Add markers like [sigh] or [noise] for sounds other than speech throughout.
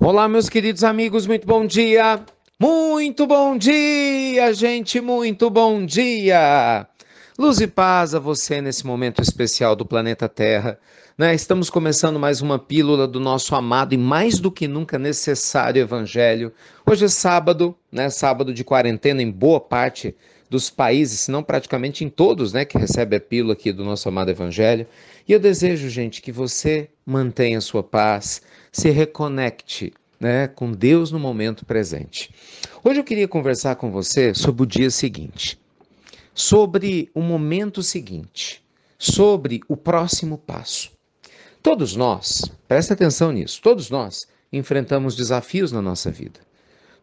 Olá, meus queridos amigos, muito bom dia. Muito bom dia, gente, muito bom dia. Luz e paz a você nesse momento especial do planeta Terra. Né? Estamos começando mais uma pílula do nosso amado e mais do que nunca necessário Evangelho. Hoje é sábado, né? sábado de quarentena em boa parte dos países, se não praticamente em todos né? que recebe a pílula aqui do nosso amado Evangelho. E eu desejo, gente, que você mantenha a sua paz, se reconecte né, com Deus no momento presente. Hoje eu queria conversar com você sobre o dia seguinte sobre o momento seguinte, sobre o próximo passo. Todos nós, presta atenção nisso, todos nós enfrentamos desafios na nossa vida.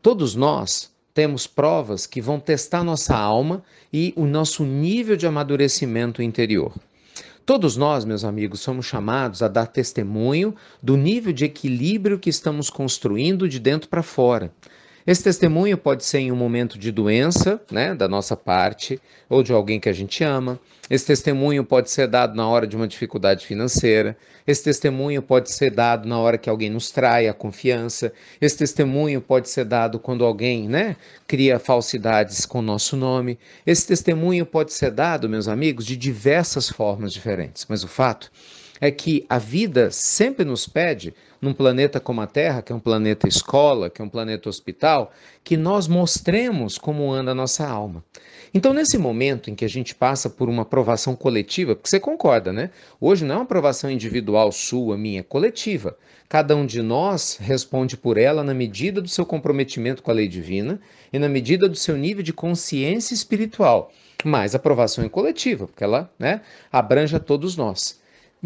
Todos nós temos provas que vão testar nossa alma e o nosso nível de amadurecimento interior. Todos nós, meus amigos, somos chamados a dar testemunho do nível de equilíbrio que estamos construindo de dentro para fora, esse testemunho pode ser em um momento de doença, né, da nossa parte, ou de alguém que a gente ama. Esse testemunho pode ser dado na hora de uma dificuldade financeira. Esse testemunho pode ser dado na hora que alguém nos trai a confiança. Esse testemunho pode ser dado quando alguém, né, cria falsidades com o nosso nome. Esse testemunho pode ser dado, meus amigos, de diversas formas diferentes. Mas o fato é que a vida sempre nos pede num planeta como a Terra, que é um planeta escola, que é um planeta hospital, que nós mostremos como anda a nossa alma. Então, nesse momento em que a gente passa por uma aprovação coletiva, porque você concorda, né? Hoje não é uma aprovação individual sua, minha, é coletiva. Cada um de nós responde por ela na medida do seu comprometimento com a lei divina e na medida do seu nível de consciência espiritual. Mas a aprovação é coletiva, porque ela né, abrange a todos nós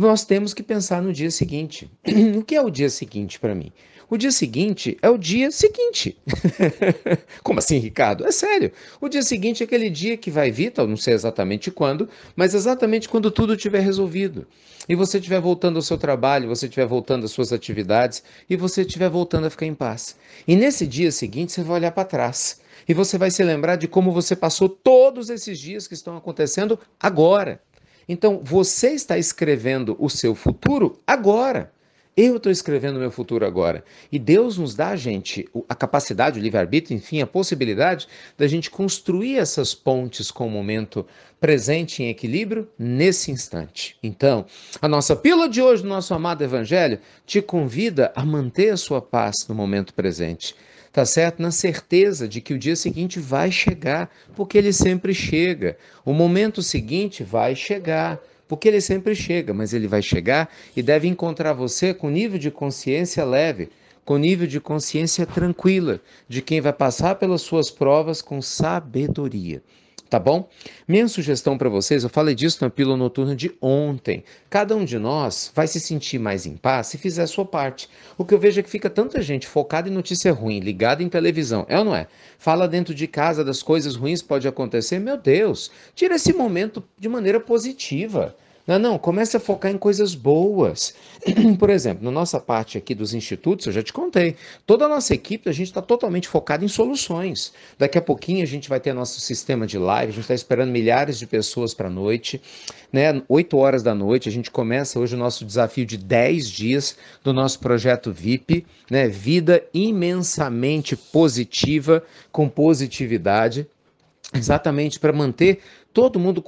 nós temos que pensar no dia seguinte. [clears throat] o que é o dia seguinte para mim? O dia seguinte é o dia seguinte. [laughs] Como assim, Ricardo? É sério. O dia seguinte é aquele dia que vai vir, tal, então, não sei exatamente quando, mas exatamente quando tudo tiver resolvido. E você estiver voltando ao seu trabalho, você estiver voltando às suas atividades e você estiver voltando a ficar em paz. E nesse dia seguinte você vai olhar para trás e você vai se lembrar de como você passou todos esses dias que estão acontecendo agora. Então, você está escrevendo o seu futuro agora. Eu estou escrevendo o meu futuro agora. E Deus nos dá, gente, a capacidade, o livre-arbítrio, enfim, a possibilidade da gente construir essas pontes com o momento presente em equilíbrio nesse instante. Então, a nossa pílula de hoje do nosso amado Evangelho te convida a manter a sua paz no momento presente tá certo? Na certeza de que o dia seguinte vai chegar, porque ele sempre chega. O momento seguinte vai chegar, porque ele sempre chega, mas ele vai chegar e deve encontrar você com nível de consciência leve, com nível de consciência tranquila, de quem vai passar pelas suas provas com sabedoria tá bom? Minha sugestão para vocês, eu falei disso na pílula noturna de ontem. Cada um de nós vai se sentir mais em paz se fizer a sua parte. O que eu vejo é que fica tanta gente focada em notícia ruim, ligada em televisão, é ou não é? Fala dentro de casa das coisas ruins que pode acontecer. Meu Deus, tira esse momento de maneira positiva. Não, não, comece a focar em coisas boas. [clears throat] Por exemplo, na nossa parte aqui dos institutos, eu já te contei, toda a nossa equipe, a gente está totalmente focada em soluções. Daqui a pouquinho a gente vai ter nosso sistema de live, a gente está esperando milhares de pessoas para a noite, né? 8 horas da noite, a gente começa hoje o nosso desafio de 10 dias do nosso projeto VIP, né? Vida imensamente positiva, com positividade. Exatamente, para manter todo mundo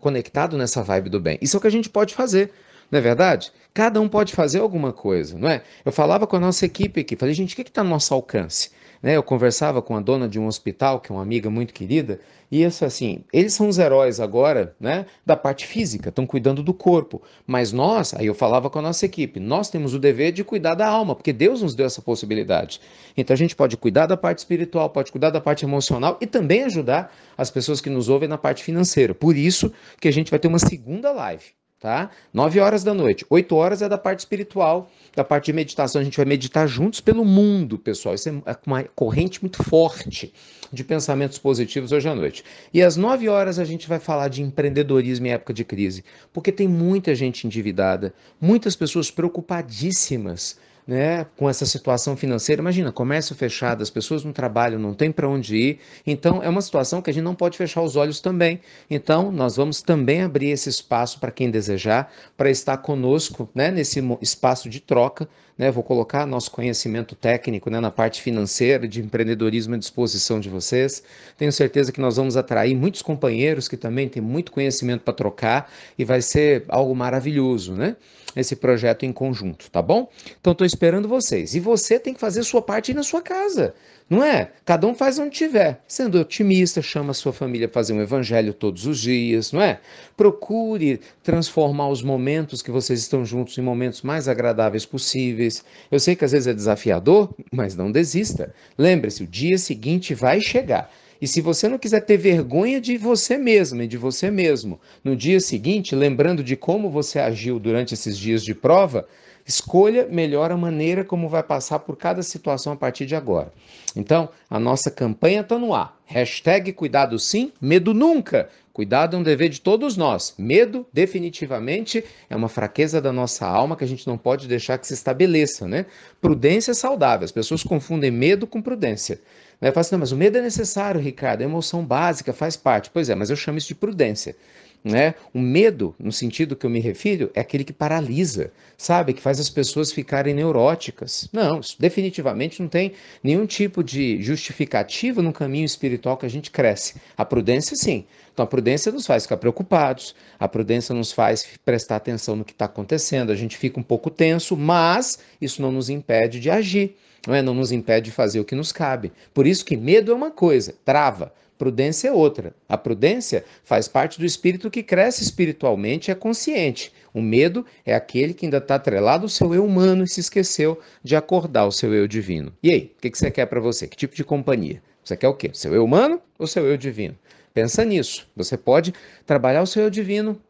conectado nessa vibe do bem. Isso é o que a gente pode fazer. Não é verdade? Cada um pode fazer alguma coisa, não é? Eu falava com a nossa equipe aqui, falei, gente, o que está no nosso alcance? Né? Eu conversava com a dona de um hospital, que é uma amiga muito querida, e isso assim, eles são os heróis agora, né? Da parte física, estão cuidando do corpo. Mas nós, aí eu falava com a nossa equipe, nós temos o dever de cuidar da alma, porque Deus nos deu essa possibilidade. Então a gente pode cuidar da parte espiritual, pode cuidar da parte emocional e também ajudar as pessoas que nos ouvem na parte financeira. Por isso que a gente vai ter uma segunda live tá? 9 horas da noite. 8 horas é da parte espiritual, da parte de meditação. A gente vai meditar juntos pelo mundo, pessoal. Isso é uma é corrente muito forte de pensamentos positivos hoje à noite. E às 9 horas a gente vai falar de empreendedorismo em época de crise, porque tem muita gente endividada, muitas pessoas preocupadíssimas né, com essa situação financeira. Imagina, comércio fechado, as pessoas não trabalham, não tem para onde ir. Então, é uma situação que a gente não pode fechar os olhos também. Então, nós vamos também abrir esse espaço para quem desejar, para estar conosco né, nesse espaço de troca. Né, vou colocar nosso conhecimento técnico né, na parte financeira, de empreendedorismo à disposição de vocês. Tenho certeza que nós vamos atrair muitos companheiros que também têm muito conhecimento para trocar e vai ser algo maravilhoso, né? nesse projeto em conjunto, tá bom? Então estou esperando vocês. E você tem que fazer sua parte aí na sua casa, não é? Cada um faz onde tiver. Sendo otimista, chama a sua família para fazer um evangelho todos os dias, não é? Procure transformar os momentos que vocês estão juntos em momentos mais agradáveis possíveis. Eu sei que às vezes é desafiador, mas não desista. Lembre-se, o dia seguinte vai chegar. E se você não quiser ter vergonha de você mesmo e de você mesmo, no dia seguinte, lembrando de como você agiu durante esses dias de prova, Escolha melhor a maneira como vai passar por cada situação a partir de agora. Então, a nossa campanha está no ar. Hashtag cuidado sim, medo nunca. Cuidado é um dever de todos nós. Medo, definitivamente, é uma fraqueza da nossa alma que a gente não pode deixar que se estabeleça, né? Prudência é saudável. As pessoas confundem medo com prudência. Vai né? falar assim, não, mas o medo é necessário, Ricardo, é emoção básica, faz parte. Pois é, mas eu chamo isso de prudência. Né? O medo, no sentido que eu me refiro, é aquele que paralisa, sabe? Que faz as pessoas ficarem neuróticas. Não, isso definitivamente não tem nenhum tipo de justificativa no caminho espiritual que a gente cresce. A prudência, sim. Então, a prudência nos faz ficar preocupados, a prudência nos faz prestar atenção no que está acontecendo, a gente fica um pouco tenso, mas isso não nos impede de agir, não, é? não nos impede de fazer o que nos cabe. Por isso que medo é uma coisa, trava. Prudência é outra. A prudência faz parte do espírito que cresce espiritualmente e é consciente. O medo é aquele que ainda está atrelado ao seu eu humano e se esqueceu de acordar o seu eu divino. E aí, o que, que você quer para você? Que tipo de companhia? Você quer o quê? Seu eu humano ou seu eu divino? Pensa nisso. Você pode trabalhar o seu eu divino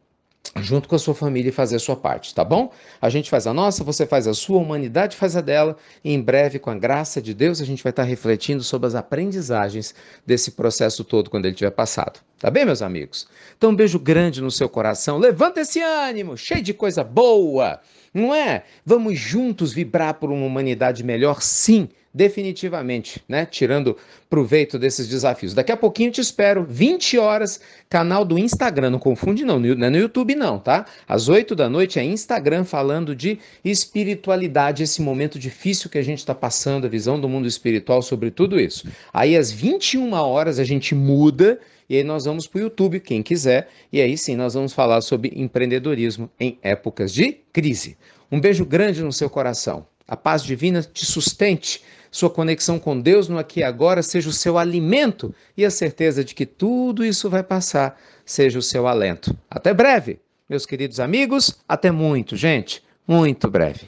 junto com a sua família e fazer a sua parte, tá bom? A gente faz a nossa, você faz a sua, a humanidade faz a dela, e em breve, com a graça de Deus, a gente vai estar refletindo sobre as aprendizagens desse processo todo quando ele tiver passado. Tá bem, meus amigos? Então, um beijo grande no seu coração. Levanta esse ânimo, cheio de coisa boa, não é? Vamos juntos vibrar por uma humanidade melhor, sim definitivamente, né? Tirando proveito desses desafios. Daqui a pouquinho te espero, 20 horas, canal do Instagram. Não confunde, não, não é no YouTube, não, tá? Às 8 da noite é Instagram falando de espiritualidade, esse momento difícil que a gente está passando, a visão do mundo espiritual sobre tudo isso. Aí às 21 horas a gente muda. E aí nós vamos para o YouTube, quem quiser, e aí sim nós vamos falar sobre empreendedorismo em épocas de crise. Um beijo grande no seu coração. A paz divina te sustente. Sua conexão com Deus no aqui e agora seja o seu alimento e a certeza de que tudo isso vai passar seja o seu alento. Até breve, meus queridos amigos. Até muito, gente. Muito breve.